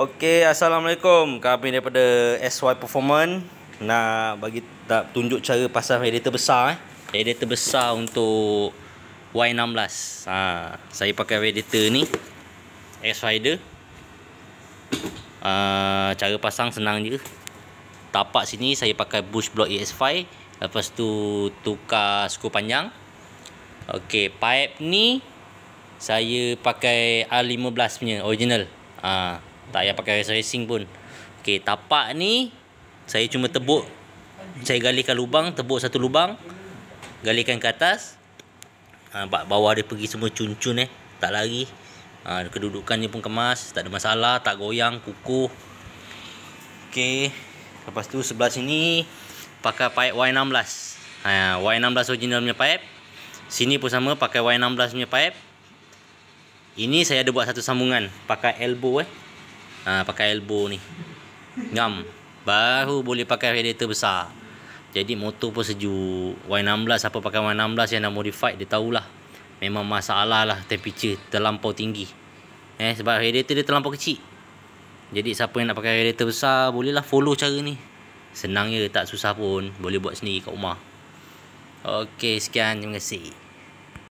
Okey, assalamualaikum. Kami daripada SY Performance nak bagi tak tunjuk cara pasang radiator besar eh. Radiator besar untuk Y16. Ha, saya pakai radiator ni X-Rider. Ha, cara pasang senang je. Tapak sini saya pakai bush block ES5, lepas tu tukar skru panjang. Okey, pipe ni saya pakai R15 punya original. Ah tak payah pakai race racing pun. Okay, tapak ni saya cuma tebuk. Saya galikan lubang, tebuk satu lubang. Galikan ke atas. Ha, bawah dia pergi semua cun-cun eh. Tak lari. Ha, kedudukannya pun kemas. Tak ada masalah. Tak goyang, kukuh. Okay, Lepas tu sebelah sini pakai pipe Y16. Ha, Y16 original punya pipe. Sini pun sama pakai Y16 punya pipe. Ini saya ada buat satu sambungan pakai elbow eh ha, pakai elbow ni ngam baru boleh pakai radiator besar jadi motor pun sejuk Y16 siapa pakai Y16 yang dah modify, dia tahulah memang masalah lah temperature terlampau tinggi eh sebab radiator dia terlampau kecil jadi siapa yang nak pakai radiator besar boleh lah follow cara ni senang je tak susah pun boleh buat sendiri kat rumah Okey, sekian. Terima kasih.